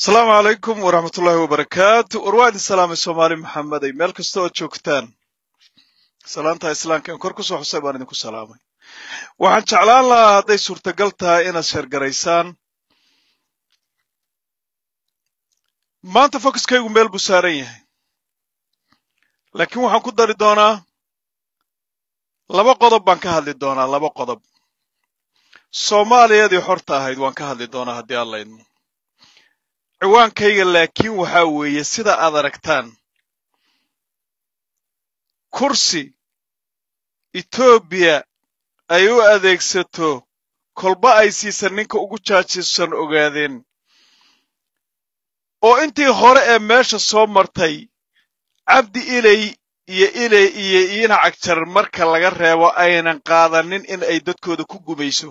asalaamu calaykum waraxmatullaahi wabarakaatu war idin salaamay soomaali maxamed ay meel kasta oo joogtaan salaanta in kor kusoo xusay baan idinku salaamay waxaan jeclaan lahaa hadday suurtagal tahay inaad sheergaraysaan maanta focuskaygu meel buu saaran yahay laakiin waxaan ku dari doonaa laba qodob baan ka hadli doonaa laba qodob soomaaliyadii xorta ahayd waan ka hadli doonaa haddii alla idmo ciwaankayga laakiin waxaa weeye sida aad aragtaan kursi etoobiya ay u adeegsato kolba ay siisan ninka ugu jaajisan ogaadeen oo intii hore ee meesha soo martay cabdi ilay iyo ilay iyo iina cagjar marka laga reebo aynan qaadanin in ay dadkooda ku gumayso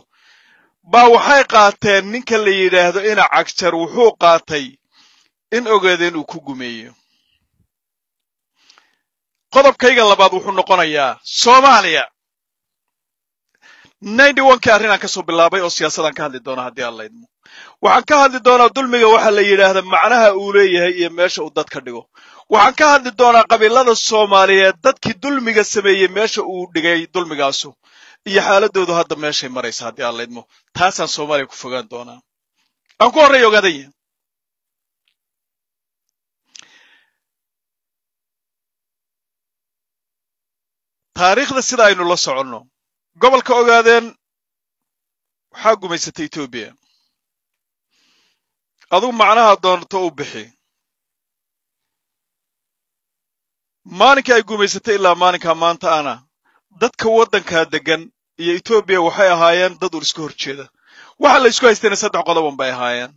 baa waxay qaateen ninka la yidhaahdo ina cagjar wuxuu qaatay in ogaadeen uu ku gumeeyo qodobkayga labaad wuxuu noqonayaa soomaaliya ninety arrinaan ka soo bilaabay oo siyaasadaan ka hadli doonaa haddii aan laydmo waxaan ka hadli doonaa dulmiga waxaa la yidhaahda macnaha uu leeyahay iyo meesha uu dadka dhigo waxaan ka hadli doonaa qabiilada soomaaliyeed dadkii dulmiga sameeyey meesha uu dhigay dulmigaasu iyo xaaladoodu hadda meeshay maraysa haddii aan laidmo taasaan soomaaliya ku fogaan doonaa aan ku horray ogaadaya taariikhda sida aynu la soconno gobolka ogaadeen waxaa gumaysatay etoobiya adugu macnaha doonto u bixi maalinkii ay gumaysatay ilaa maalinkaa maanta ana dadka waddankaa degan iyo etoobiya waxay ahaayeen dad ur isku horjeeda waxa laysku haystayna saddex qodoban bay ahaayeen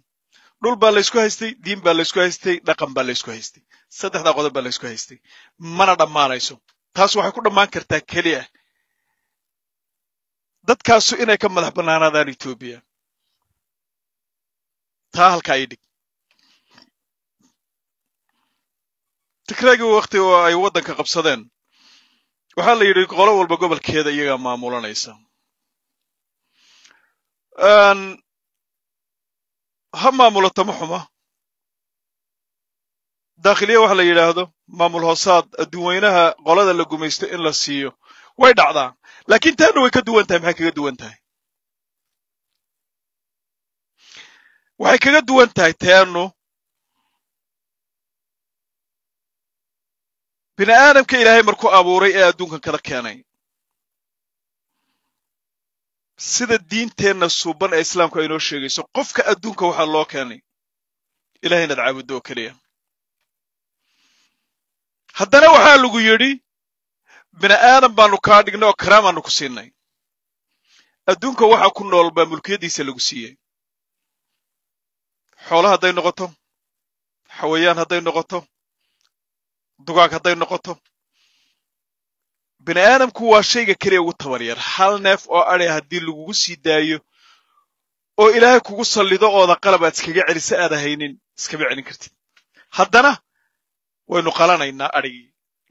dhul baa laysku haystay diin baa laysku haystay dhaqan baa laysku haystay saddexdaa qodob baa laysku haystay mana dhammaanayso taas waxay ku dhammaan kartaa keliya dadkaasu inay ka madax bannaanaadaan etoobiya taa halka ii dhig tikraagii wakhti oo ay waddanka qabsadeen waxaa la yidhi qolo walba gobolkeeda iyagaa maamulanaysa ha maamulato ma xuma daakhiliya waxa la yidhaahdo maamul hoosaad adduun weynaha qolada la gumaysto in la siiyo way dhacdaa laakiin taana way ka duwan tahay maxay kaga duwan tahay waxay kaga duwan tahay teenu bini aadamka ilaahay markuu abuuray ee adduunkan kala keenay sida diinteenna suuban ee islaamku ay aynoo sheegayso qofka adduunka waxaa loo keenay ilahay inaad caabuddo oo keliya haddana waxaa lagu yidhi bini aadam baanu kaa dhignay oo karaamaanu ku siinay adduunka waxaa ku nool baa mulkiyaddiisa lagu siiyey xoolo hadday noqoto xawayaan hadday noqoto dugaag hadday noqoto bini aadamku waa shayga keliya ugu tabar hal neef oo adi haddii lagugu sii daayo oo ilaahay kugu sallido ooda qalab aad iskaga celisa aad ahaynin iskama celin kartid haddana waynu qalanaynaa adhigii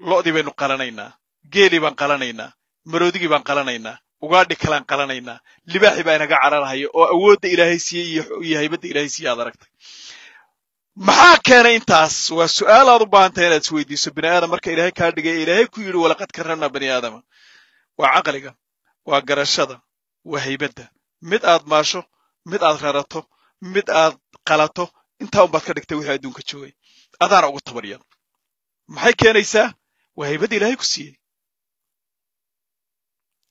lo'dii baynu qalanaynaa geelii baan qalanaynaa maroodigii baan qalanaynaa ugaadhi kalaan qalanaynaa libaaxii baa inaga cararahaya oo awoodda ilaahay siiye iyo haybadda ilaahay siiye aad aragtay maxaa keenay intaas waa su'aal aad u baahan tahay inaad isweydiiso bini aadam marka ilaahay kaa dhigay ilaahay ku yidhi walaqad karamna bani aadama waa caqliga waa garashada waa haybadda mid aad maasho mid aad rarato mid aad qalato intaa unbaad ka dhigtay wixii adduunka joogay adaana ugu tabaryan maxay keenaysaa waa haybadda ilaahay ku siiyey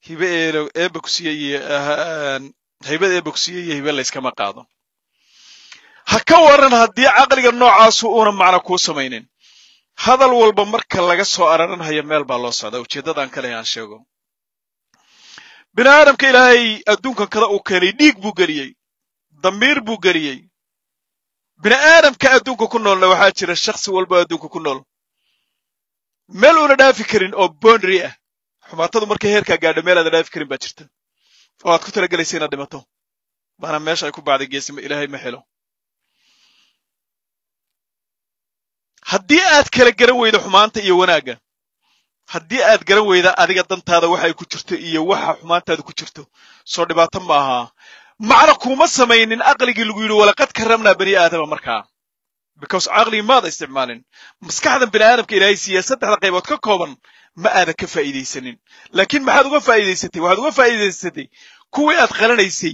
hibe eebe ku siiyey haybada eebe ku siiyey iyo hibe layskama qaado ha ka waran haddii caqliga noocaasu uuna macno kuu samaynin hadal walba marka laga soo araranhayo meel baa loo socdaa ujeeddadaan kale aan sheego bini aadamka ilaahay adduunkan kada uu keenay dhiig buu geliyey damiir buu geliyey bini aadamka adduunka ku noolna waxaa jira shaksi walba adduunka ku nool meel uuna dhaafi karin oo boondary ah xumaatadu markay heerkaa gaadho meel aada dhaafi karin baa jirta oo aad ku talagalaysa inaad dhimato baana meesha ay ku bacday ilaahay ma helo haddii aad kala garan weydo xumaanta iyo wanaagga haddii aad garan weyda adiga dantaada waxay ku jirto iyo waxa xumaantaada ku jirto soo dhibaato ma ahaa macna kuma samaynin aqligii lagu yidhi walaqad karamnaa bani aadama markaa because caqligi maada isticmaalin maskaxdan bini aadamka ilaahay siiya saddexda qaybood ka kooban ma aadan ka faa'iidaysanin laakiin maxaad uga faa'iidaysatay waxaad uga faa'iidaysatay kuwii aad qalanaysay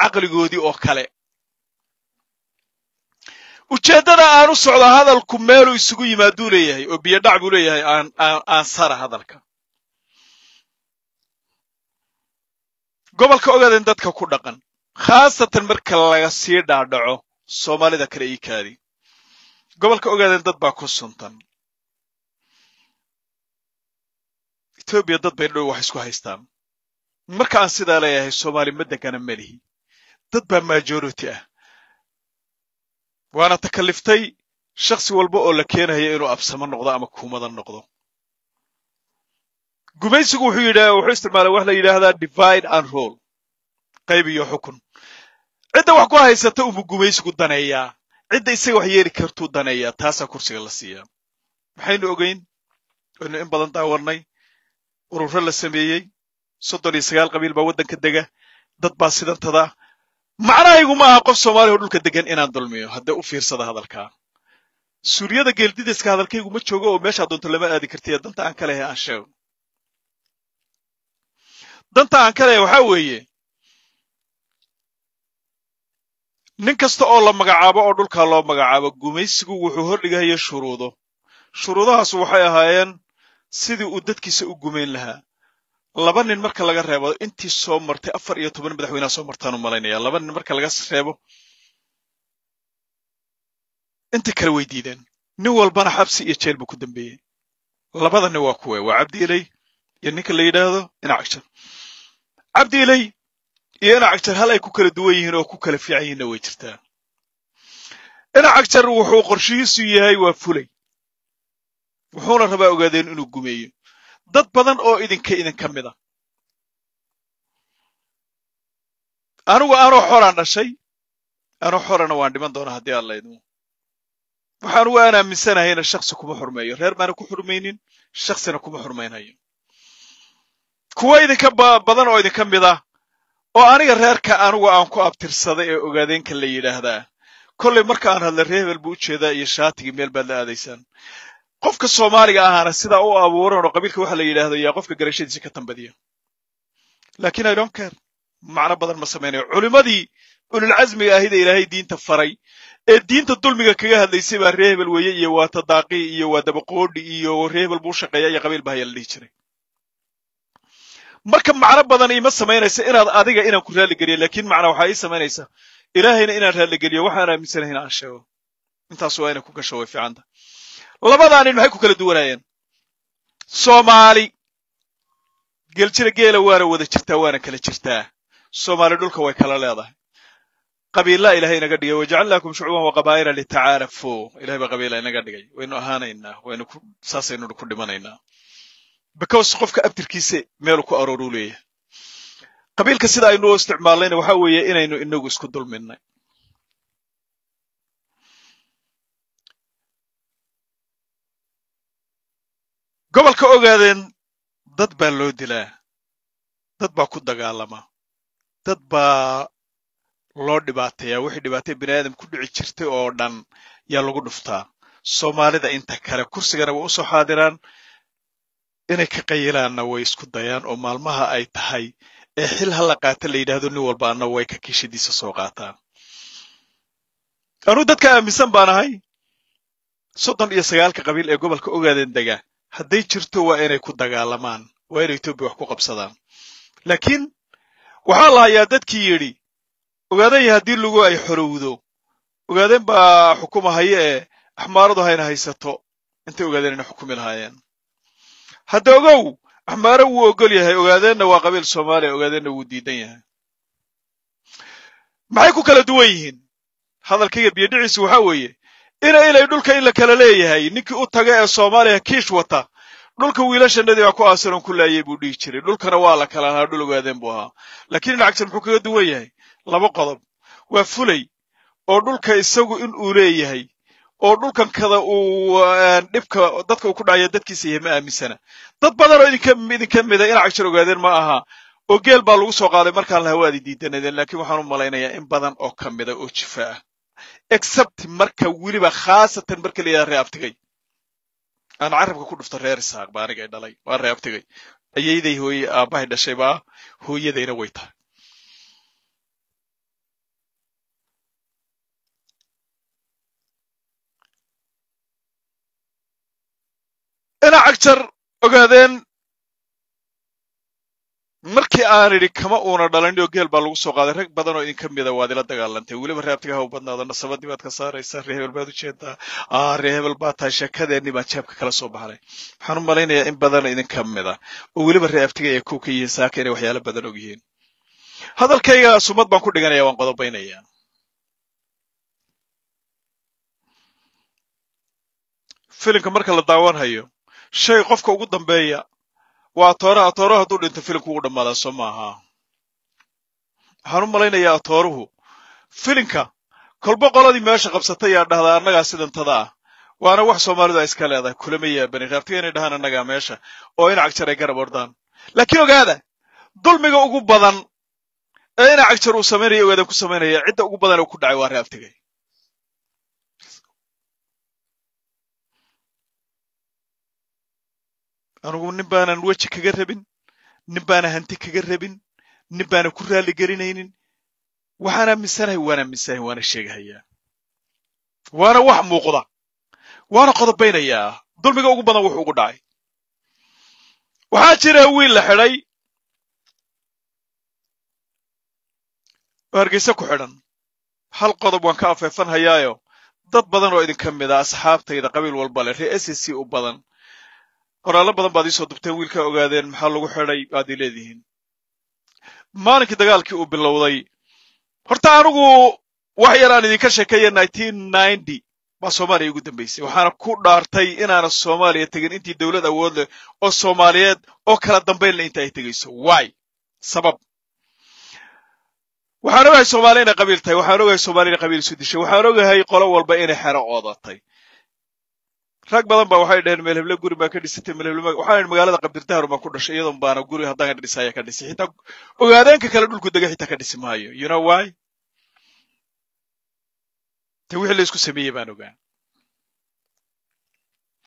caqligoodii oo kale ujeeddada aan u socdo hadalku meeluu isugu yimaaduu leeyahay oo biyo dhac buu leeyahay aan sara hadalka gobolka ogaaden dadka ku dhaqan khaasatan marka laga sii dhaadhaco soomaalida kale ii kaadi gobolka ogaaden dad baa ku suntan etoobiya dad bay dhow wax isku haystaan marka aan sidaa leeyahay soomaali ma degana melihi dad baa majority ah waana takalliftay shakhsi walba oo la keenaya inuu absamo noqdo ama kuumada noqdo gumaysigu wuxuu yidha wuxuu isticmaalay wax la yidhaahdaa divide and role qayb iyo xukun cidda wax ku haysata unbuu gumaysigu daneeyaa cidda isaga wax yeeli kartuu daneeyaa taasaa kursiga la siiyaa maxaynu ogeyn aynu in badan daawannay ururo la sameeyey soddon iyo sagaal qabiil baa waddanka dega dad baa sidantada macnahaygu maaha qof soomaali oo dhulka degan inaan dulmiyo haddee u fiirsada hadalkaa suuriyada geeldidiska hadalkaygu ma joogo oo meeshaa doonto lama aadi kartiye danta aan ka lehe aan sheego danta aan ka lehe waxaa weeye nin kasta oo la magacaabo oo dhulkaa loo magacaabo gumaysigu wuxuu hordhigayo shuruudo shuruudahaasu waxay ahaayeen sidii uu dadkiisa u gumayn lahaa laba nin marka laga reebo intii soo martay afar iyo toban madaxweyneha soo martaan u malaynaya laba nin marka laga reebo inta kale way diideen nin walbana xabsi iyo jeel buu ku dambeeyey labada nin waa kuwe waa cabdi ilay iyo ninka la yidhaahdo inacagjar cabdi ilay iyo inacagjar hal ay ku kala duwan yihiin oo ku kala fiican yihiinna way jirtaa inacagjar wuxuu qorshihiisu yahay waa fulay wuxuuna rabaa ogaadeen inuu gumeeyo dad badan oo idinka idinka a ah. anigu anoo xoraan dhashay anoo xorana waan dhiman doonaa haddii alla idmo waxaan ugu aan aaminsanahayna shaksi kuma xurmeeyo reer baana ku xurmaynin shaksina kuma xurmaynayo kuwa idinka badan oo idinka mid ah oo aniga reerka anigu aan ku abtirsaday ee ogaadeenka la yidhaahdaa kollay marka aan hadla reer buu u jeedaa iyo shaatigii meel baad la aadaysaan qofka soomaaliga ahaana sidaa u abuurano qabiilka waxa la yidhaahdo yaa qofka garashadiisa ka tambadiya laakiin i don't care macno badan ma samaynayo culimmadii ululcasmiga ahida ilaahay diinta faray ee diinta dulmiga kaga hadlaysay baa ree hebel weeye iyo waa tadaaqi iyo waa dabaqoodhi iyo ree hebel buu shaqeeya iyo qabiil bahaya la dhihi jiray marka macno badan iima samaynaysa inaad adiga inaan ku raalligeliyo laakiin macna waxaa ii samaynaysa ilaahayna inaan raalligeliyo waxaan aaminsanahay in aan sheego intaas waa inay ku gasho way fiicanta labadaa nin maxay ku kala duwanaayeen soomaali geljira geela waana wada jirtaa waana kala jirtaa soomaali dhulka way kala leedahay qabiilla ilahay inaga dhigay wajacalnaakum shucuuban waqabaa'ila litacaarafuu ilahay baa qabiila inaga dhigay waynu ahaanaynaa waynu saasaynunu ku dhimanaynaa bakaws qofka abtirkiise meelu ku arooruu leeyahay qabiilka sida aynu u isticmaallayna waxa weeye inaynu inagu isku dulminnay gobolka ogaadeen dad baa loo dilaa dad baa ku dagaalama dad baa loo dhibaatayaa wixii dhibaatay bini aadam ku dhici jirtay oo dhan yaa lagu dhuftaa soomaalida inta kale kursigana way usoo xaadiraan inay ka qayilaanna way isku dayaan oo maalmaha ay tahay ee xil hala qaata la yidhaahdo nin walba anna way ka kiishadiisa soo qaataan anuu dadka aaminsan baan ahay soddon iyo sagaalka qabiil ee gobolka ogaadeen dega hadday jirto waa inay ku dagaalamaan waa inay etoobiya wax ku qabsadaan laakiin waxaa la hayaa dadkii yidhi ogaadanya haddii lugu ay xorowdo ogaadeen baa xukuma haye ee axmaaradu hayna haysato intay ogaadeen inay xukumi lahaayeen hadda ogow axmaaro wuu ogol yahay ogaadeenna waa qabiil soomaaliya ogaadeenna wuu diidan yahay maxay ku kala duwan yihiin hadalkayga biyodhiciisu waxaa weeye ina ilay dhulka in la kala leeyahay ninkii u taga ee soomaaliya kiish wata dhulka wiilashanadii baa ku aasiran ku laayay buu dhihi jiray dhulkana waa la kala lahaa dhul ogaadeen buu ahaa laakiin inacagtan muxuu kaga duwan yahay laba qodob waa fulay oo dhulka isagu in uu leeyahay oo dhulkan kada uu eh, dhibka dadka uu ku dhacaya dadkiisa yahay ma aaminsana dad badan oo idinka mida ah, inacagtan ogaadeen ma ahaa oo geel baa lagu soo qaaday markaan la hawaadi diidanadeen laakiin waxaan u malaynayaa in badan oo ka mida ah oo jifa ah except marka weliba khaasatan marka la ree abtigay aan carabka ku dhufto reer isaaq ba anigay dhalay waa ree abtigay ayayday hooye aabbahay dhashay baa hooyadayna way tahay inacagjar ogaadeen markii aan idhi kama uuna dhalin oo geel baa lagu soo qaaday rag badan oo idinka mida ah waad ila dagaalantay weliba reabtigaha u badnaada nasabadii baad ka saaraysaa ree baad u jeedaa baa tahay sheekadeenni baa jaabka kala soo baxday waxaan u malaynayaa in badan idinka mida ah. oo weliba reeabtiga ay kow ka yihiin saaka inay waxyaala badan og hadalkayga sumad baan ku dhiganaya waan qodobaynayaa filimka marka la daawanhayo shay qofka ugu dambeeya waa atooraha atooruhu hadduu dhinto filinku wuu dhammaadaa soo maaha waxaan u malaynayaa atooruhu filinka kolba qoladii meesha qabsatay aa dhahdaa annagaa sidantada ah waana wax soomaalidu ay iska leedahay kulama yaabani raabtiga inay dhahaan annagaa meesha oo inacag cagjar ay garab ordaan laakiin ogaada dulmiga ugu badan ee inacag cagjar uu samaynaya ogaadan ku samaynaya cidda ugu badan ee ku dhacay waa raabtigay anugu nin baanan weji kaga rabin nin baana hanti kaga rabin nin baana ku raalli gelinaynin waxaan aaminsanahay waan aaminsanahay waana sheegahayaa waana wax muuqda waana qodobaynayaa dulmiga ugu badan wuxuu ugu dhacay waxaa jira wiil la xidhay oo hargeysa ku xidhan hal qodob waan ka afeefanhayaayo dad badan oo idinka mid a ah, asxaabtayda qabiil walba le reer s c u badan qoraallo badan baad iisoo dubteen wiilkaa ogaadeen maxaa lagu xidhay aad i leedihiin maalinkii dagaalkii uu bilowday horta anigu wax yaraan idinka sheekeeya baa soomaaliya igu dambaysay waxaana ku dhaartay inaana soomaaliya tegin intii dowlad awood leh oo soomaaliyeed oo kala dambayn leh inta ay tegayso wy sabab waxaan ogahay soomaaliya inay qabiil tahay waxaan ogahay soomaaliya inay qabiil isu dishay waxaan ogahay qolo walba inay xero oodatay rag badan ba waxay dhaheen meel heble guri baa ka dhisatay meel heble waxaan magaalada qabdirdaharu baan ku dhashay iyadoon baana guri haddaan dhisaya ka dhisay xitaa ogaadeenka kale dhulku dega xitaa ka dhisi maayo you know why te wixii la sameeyey baan ogaa